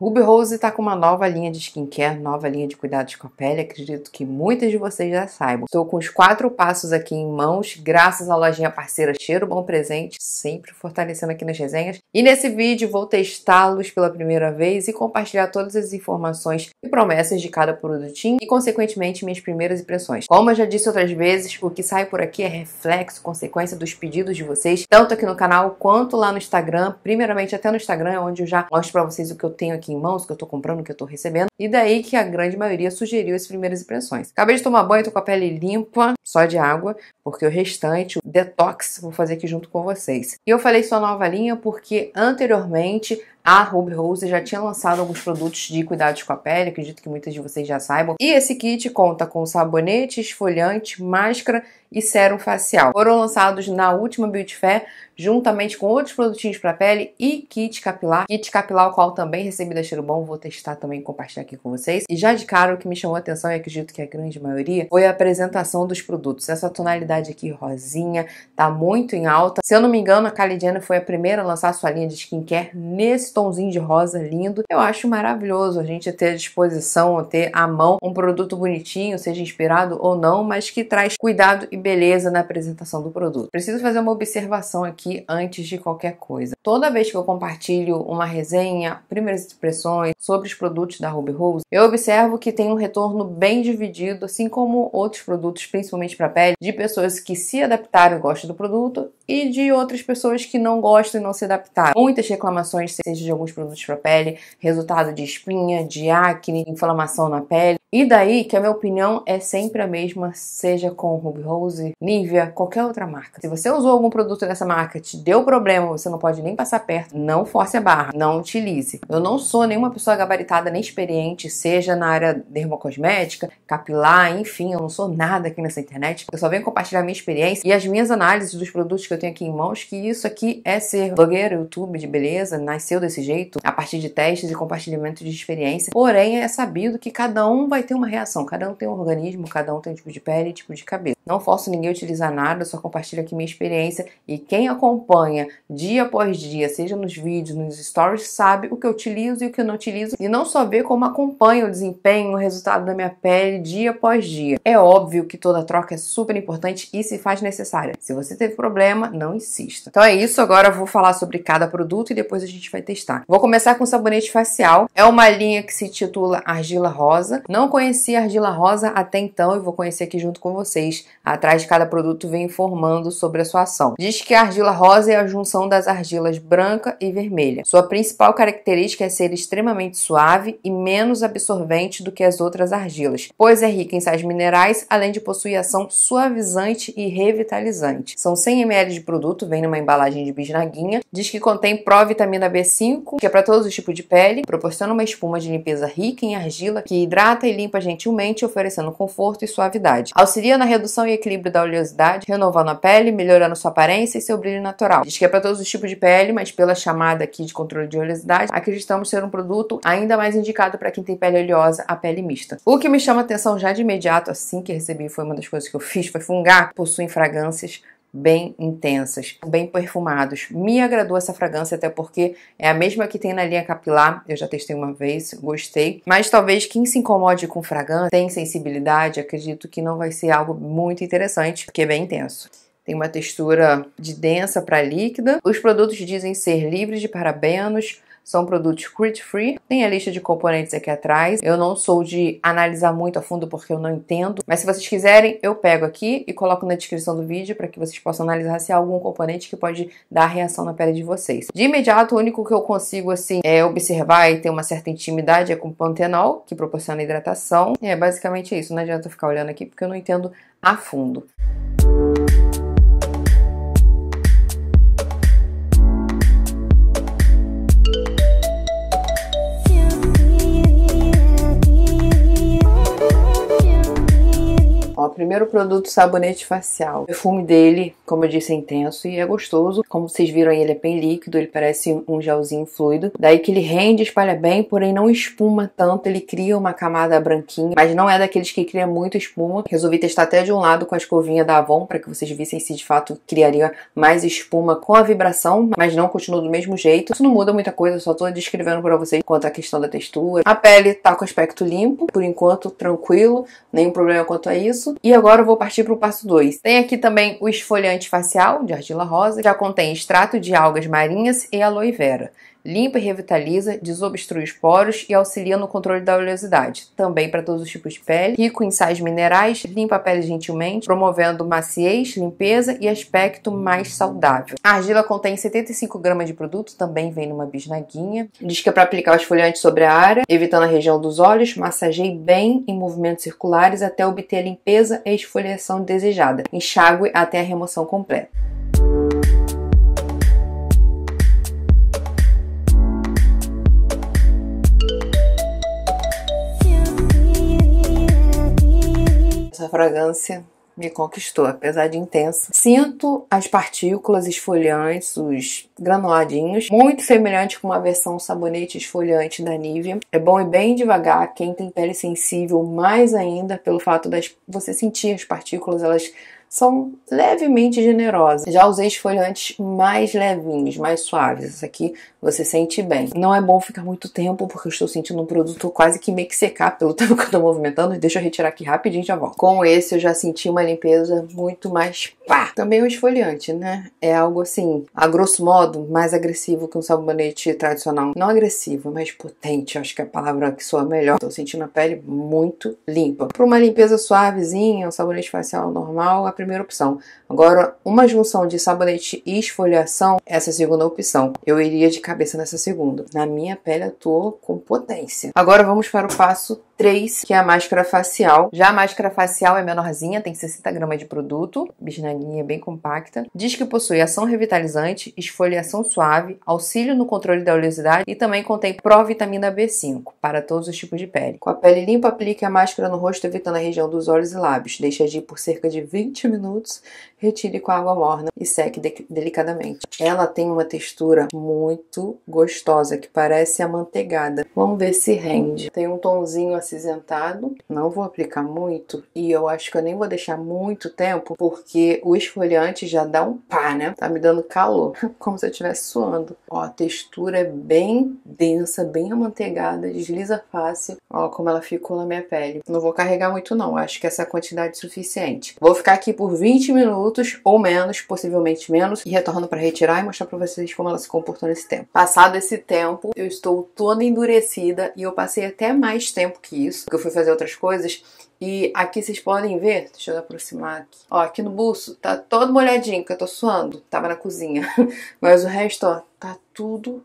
Ruby Rose está com uma nova linha de skincare, nova linha de cuidados com a pele. Acredito que muitas de vocês já saibam. Estou com os quatro passos aqui em mãos, graças à lojinha parceira Cheiro Bom Presente, sempre fortalecendo aqui nas resenhas. E nesse vídeo vou testá-los pela primeira vez e compartilhar todas as informações e promessas de cada produtinho e, consequentemente, minhas primeiras impressões. Como eu já disse outras vezes, o que sai por aqui é reflexo, consequência dos pedidos de vocês, tanto aqui no canal quanto lá no Instagram. Primeiramente, até no Instagram, é onde eu já mostro para vocês o que eu tenho aqui aqui em mãos, que eu tô comprando, que eu tô recebendo. E daí que a grande maioria sugeriu as primeiras impressões. Acabei de tomar banho, tô com a pele limpa, só de água, porque o restante, o detox, vou fazer aqui junto com vocês. E eu falei sua nova linha porque anteriormente a Ruby Rose já tinha lançado alguns produtos de cuidados com a pele, acredito que muitas de vocês já saibam. E esse kit conta com sabonete, esfoliante, máscara e sérum facial. Foram lançados na última Beauty Fair, juntamente com outros produtinhos para pele e kit capilar. Kit capilar, o qual também recebi da Cheiro Bom, vou testar também e compartilhar aqui com vocês. E já de cara, o que me chamou a atenção, e acredito que a grande maioria, foi a apresentação dos produtos. Essa tonalidade novidade aqui rosinha, tá muito em alta. Se eu não me engano, a Kylie Jenner foi a primeira a lançar sua linha de skincare nesse tonzinho de rosa lindo. Eu acho maravilhoso a gente ter à disposição, ter à mão um produto bonitinho, seja inspirado ou não, mas que traz cuidado e beleza na apresentação do produto. Preciso fazer uma observação aqui antes de qualquer coisa. Toda vez que eu compartilho uma resenha, primeiras impressões sobre os produtos da Ruby Rose, eu observo que tem um retorno bem dividido, assim como outros produtos, principalmente para pele, de pessoas pessoas que se adaptaram e gostam do produto e de outras pessoas que não gostam e não se adaptaram. Muitas reclamações, seja de alguns produtos para pele, resultado de espinha, de acne, inflamação na pele. E daí que a minha opinião é sempre a mesma, seja com Ruby Rose, Nivea, qualquer outra marca. Se você usou algum produto dessa marca, te deu problema, você não pode nem passar perto, não force a barra, não utilize. Eu não sou nenhuma pessoa gabaritada nem experiente, seja na área dermocosmética, capilar, enfim, eu não sou nada aqui nessa internet. Eu só venho compartilhar minha experiência e as minhas análises dos produtos que eu tenho aqui em mãos, que isso aqui é ser blogueiro, YouTube de beleza, nasceu desse jeito, a partir de testes e compartilhamento de experiência. Porém, é sabido que cada um vai ter uma reação, cada um tem um organismo, cada um tem um tipo de pele e tipo de cabelo. Não forço ninguém a utilizar nada, só compartilho aqui minha experiência e quem acompanha dia após dia, seja nos vídeos, nos stories, sabe o que eu utilizo e o que eu não utilizo e não só ver como acompanha o desempenho, o resultado da minha pele dia após dia. É óbvio que toda troca é super importante e se faz necessária. Se você teve problema, não insista. Então é isso, agora eu vou falar sobre cada produto e depois a gente vai testar. Vou começar com o sabonete facial. É uma linha que se titula Argila Rosa. Não conhecia argila rosa até então e vou conhecer aqui junto com vocês. Atrás de cada produto vem informando sobre a sua ação. Diz que a argila rosa é a junção das argilas branca e vermelha. Sua principal característica é ser extremamente suave e menos absorvente do que as outras argilas, pois é rica em sais minerais, além de possuir ação suavizante e revitalizante. São 100 ml de produto, vem numa embalagem de bisnaguinha. Diz que contém provitamina B5, que é para todos os tipos de pele, proporciona uma espuma de limpeza rica em argila que hidrata e limpa gentilmente, oferecendo conforto e suavidade. Auxilia na redução e equilíbrio da oleosidade, renovando a pele, melhorando sua aparência e seu brilho natural. Diz que é para todos os tipos de pele, mas pela chamada aqui de controle de oleosidade, acreditamos ser um produto ainda mais indicado para quem tem pele oleosa a pele mista. O que me chama atenção já de imediato, assim que recebi, foi uma das coisas que eu fiz, foi fungar, possuem fragrâncias bem intensas, bem perfumados. Me agradou essa fragrância até porque é a mesma que tem na linha capilar, eu já testei uma vez, gostei. Mas talvez quem se incomode com fragrância, tem sensibilidade, acredito que não vai ser algo muito interessante, porque é bem intenso. Tem uma textura de densa para líquida. Os produtos dizem ser livres de parabenos, são produtos crit-free. Tem a lista de componentes aqui atrás. Eu não sou de analisar muito a fundo porque eu não entendo. Mas se vocês quiserem, eu pego aqui e coloco na descrição do vídeo para que vocês possam analisar se há algum componente que pode dar reação na pele de vocês. De imediato, o único que eu consigo assim é observar e ter uma certa intimidade é com pantenol, que proporciona hidratação. E é basicamente isso. Não adianta ficar olhando aqui porque eu não entendo a fundo. primeiro produto sabonete facial. O perfume dele, como eu disse, é intenso e é gostoso. Como vocês viram aí, ele é bem líquido, ele parece um gelzinho fluido. Daí que ele rende, espalha bem, porém não espuma tanto, ele cria uma camada branquinha, mas não é daqueles que cria muito espuma. Resolvi testar até de um lado com a escovinha da Avon para que vocês vissem se de fato criaria mais espuma com a vibração, mas não continua do mesmo jeito. Isso não muda muita coisa, só tô descrevendo para vocês quanto à questão da textura. A pele tá com aspecto limpo, por enquanto tranquilo, nenhum problema quanto a isso. E agora eu vou partir para o passo 2. Tem aqui também o esfoliante facial de argila rosa, já contém extrato de algas marinhas e aloe vera. Limpa e revitaliza, desobstrui os poros e auxilia no controle da oleosidade. Também para todos os tipos de pele. Rico em sais minerais, limpa a pele gentilmente, promovendo maciez, limpeza e aspecto mais saudável. A argila contém 75 gramas de produto, também vem numa bisnaguinha. Diz que é para aplicar o esfoliante sobre a área, evitando a região dos olhos, massageie bem em movimentos circulares até obter a limpeza e esfoliação desejada. Enxague até a remoção completa. Essa fragrância me conquistou, apesar de intensa. Sinto as partículas esfoliantes, os granuladinhos, muito semelhante com uma versão sabonete esfoliante da Nivea. É bom ir bem devagar, quem tem pele sensível mais ainda, pelo fato de você sentir as partículas, elas são levemente generosas. Já usei esfoliantes mais levinhos, mais suaves. Essa aqui você sente bem. Não é bom ficar muito tempo, porque eu estou sentindo um produto quase que meio que secar pelo tempo que eu estou movimentando. Deixa eu retirar aqui rapidinho já volto. Com esse eu já senti uma limpeza muito mais pá. Também o um esfoliante, né? É algo assim, a grosso modo, mais agressivo que um sabonete tradicional. Não agressivo, mas potente. Acho que é a palavra que soa melhor. Estou sentindo a pele muito limpa. Para uma limpeza suavezinha, um sabonete facial normal, a primeira opção. Agora, uma junção de sabonete e esfoliação, essa é a segunda opção. Eu iria de cabeça nessa segunda. Na minha pele atuou com potência. Agora vamos para o passo 3, que é a máscara facial. Já a máscara facial é menorzinha, tem 60 gramas de produto, bisnaguinha bem compacta. Diz que possui ação revitalizante, esfoliação suave, auxílio no controle da oleosidade e também contém provitamina B5 para todos os tipos de pele. Com a pele limpa, aplique a máscara no rosto, evitando a região dos olhos e lábios. Deixe agir por cerca de 20 20 minutos, retire com água morna e seque de delicadamente. Ela tem uma textura muito gostosa, que parece amanteigada. Vamos ver se rende. Tem um tomzinho acinzentado, não vou aplicar muito e eu acho que eu nem vou deixar muito tempo, porque o esfoliante já dá um pá, né? Tá me dando calor, como se eu estivesse suando. Ó, a textura é bem densa, bem amanteigada, desliza fácil. Ó, como ela ficou na minha pele. Não vou carregar muito não, acho que essa é quantidade é suficiente. Vou ficar aqui por 20 minutos ou menos, possivelmente menos, e retorno para retirar e mostrar para vocês como ela se comportou nesse tempo. Passado esse tempo, eu estou toda endurecida e eu passei até mais tempo que isso, porque eu fui fazer outras coisas. E aqui vocês podem ver, deixa eu aproximar aqui. Ó, aqui no bolso tá todo molhadinho, que eu tô suando, tava na cozinha. Mas o resto, ó, tá tudo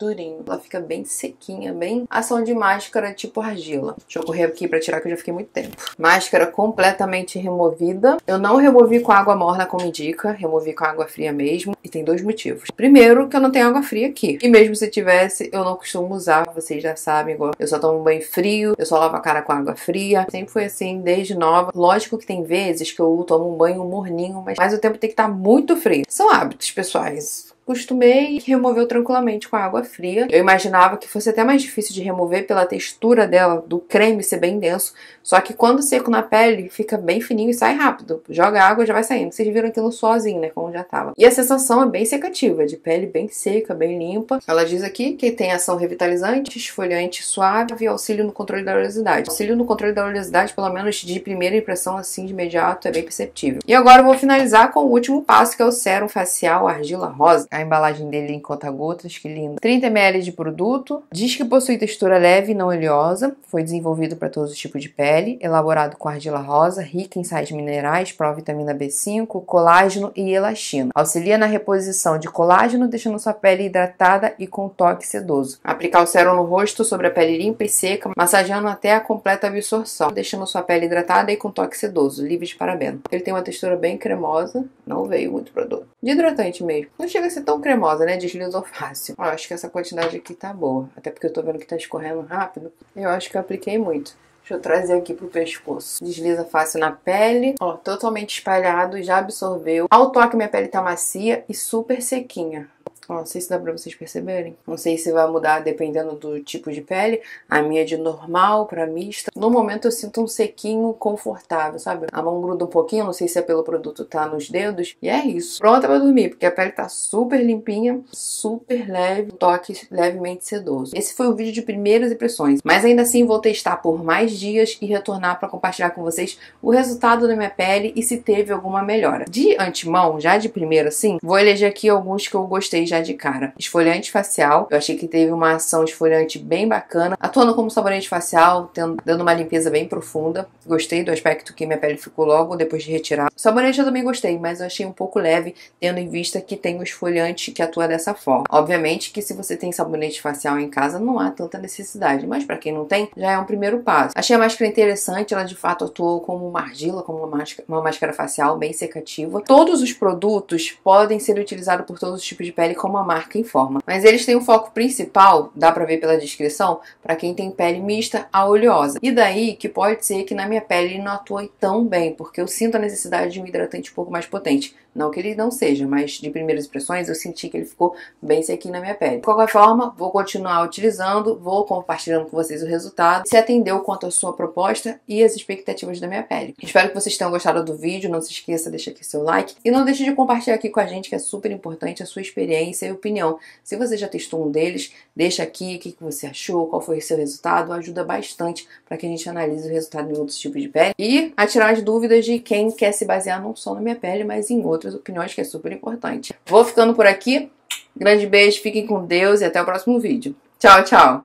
durinho. Ela fica bem sequinha, bem ação de máscara tipo argila. Deixa eu correr aqui pra tirar que eu já fiquei muito tempo. Máscara completamente removida. Eu não removi com água morna como indica, removi com água fria mesmo. E tem dois motivos. Primeiro, que eu não tenho água fria aqui. E mesmo se tivesse, eu não costumo usar, vocês já sabem, igual eu só tomo banho frio, eu só lavo a cara com água fria. Sempre foi assim, desde nova. Lógico que tem vezes que eu tomo um banho morninho, mas, mas o tempo tem que estar tá muito frio. São hábitos pessoais Costumei e removeu tranquilamente com água fria. Eu imaginava que fosse até mais difícil de remover pela textura dela, do creme ser bem denso. Só que quando seco na pele, fica bem fininho e sai rápido. Joga água já vai saindo. Vocês viram aquilo sozinho, né? Como já tava. E a sensação é bem secativa, de pele bem seca, bem limpa. Ela diz aqui que tem ação revitalizante, esfoliante suave e auxílio no controle da oleosidade. Auxílio no controle da oleosidade, pelo menos de primeira impressão, assim, de imediato, é bem perceptível. E agora eu vou finalizar com o último passo, que é o sérum facial argila rosa a embalagem dele em conta-gotas, que linda. 30 ml de produto. Diz que possui textura leve e não oleosa. Foi desenvolvido para todos os tipos de pele. Elaborado com argila rosa, rica em sais minerais, pró-vitamina B5, colágeno e elastina. Auxilia na reposição de colágeno, deixando sua pele hidratada e com toque sedoso. Aplicar o sérum no rosto sobre a pele limpa e seca, massageando até a completa absorção, deixando sua pele hidratada e com toque sedoso, livre de parabeno. Ele tem uma textura bem cremosa, não veio muito produto. De hidratante mesmo. Não chega a ser ser tão cremosa, né? Deslizou fácil. Eu acho que essa quantidade aqui tá boa. Até porque eu tô vendo que tá escorrendo rápido. Eu acho que eu apliquei muito. Deixa eu trazer aqui pro pescoço. Desliza fácil na pele. Ó, totalmente espalhado, já absorveu. Ao toque minha pele tá macia e super sequinha. Não sei se dá pra vocês perceberem. Não sei se vai mudar dependendo do tipo de pele. A minha é de normal pra mista. No momento eu sinto um sequinho confortável, sabe? A mão gruda um pouquinho, não sei se é pelo produto tá nos dedos. E é isso. Pronta pra dormir, porque a pele tá super limpinha, super leve, toque levemente sedoso. Esse foi o vídeo de primeiras impressões. Mas ainda assim vou testar por mais dias e retornar pra compartilhar com vocês o resultado da minha pele e se teve alguma melhora. De antemão, já de primeira assim, vou eleger aqui alguns que eu gostei já de cara. Esfoliante facial, eu achei que teve uma ação esfoliante bem bacana, atuando como sabonete facial, tendo, dando uma limpeza bem profunda. Gostei do aspecto que minha pele ficou logo depois de retirar. O sabonete eu também gostei, mas eu achei um pouco leve, tendo em vista que tem o esfoliante que atua dessa forma. Obviamente que se você tem sabonete facial em casa, não há tanta necessidade, mas para quem não tem, já é um primeiro passo. Achei a máscara interessante, ela de fato atuou como uma argila, como uma máscara, uma máscara facial bem secativa. Todos os produtos podem ser utilizados por todos os tipos de pele, como como a marca informa. Mas eles têm um foco principal, dá para ver pela descrição, para quem tem pele mista a oleosa. E daí que pode ser que na minha pele ele não atue tão bem, porque eu sinto a necessidade de um hidratante um pouco mais potente. Não que ele não seja, mas de primeiras impressões eu senti que ele ficou bem sequinho na minha pele. De qualquer forma, vou continuar utilizando, vou compartilhando com vocês o resultado, se atendeu quanto à sua proposta e as expectativas da minha pele. Espero que vocês tenham gostado do vídeo, não se esqueça, deixa aqui seu like e não deixe de compartilhar aqui com a gente que é super importante a sua experiência e opinião. Se você já testou um deles, deixa aqui o que você achou, qual foi o seu resultado, ajuda bastante para que a gente analise o resultado em outros tipos de pele e atirar as dúvidas de quem quer se basear não só na minha pele, mas em outros outras opiniões, que é super importante. Vou ficando por aqui. Grande beijo, fiquem com Deus e até o próximo vídeo. Tchau, tchau!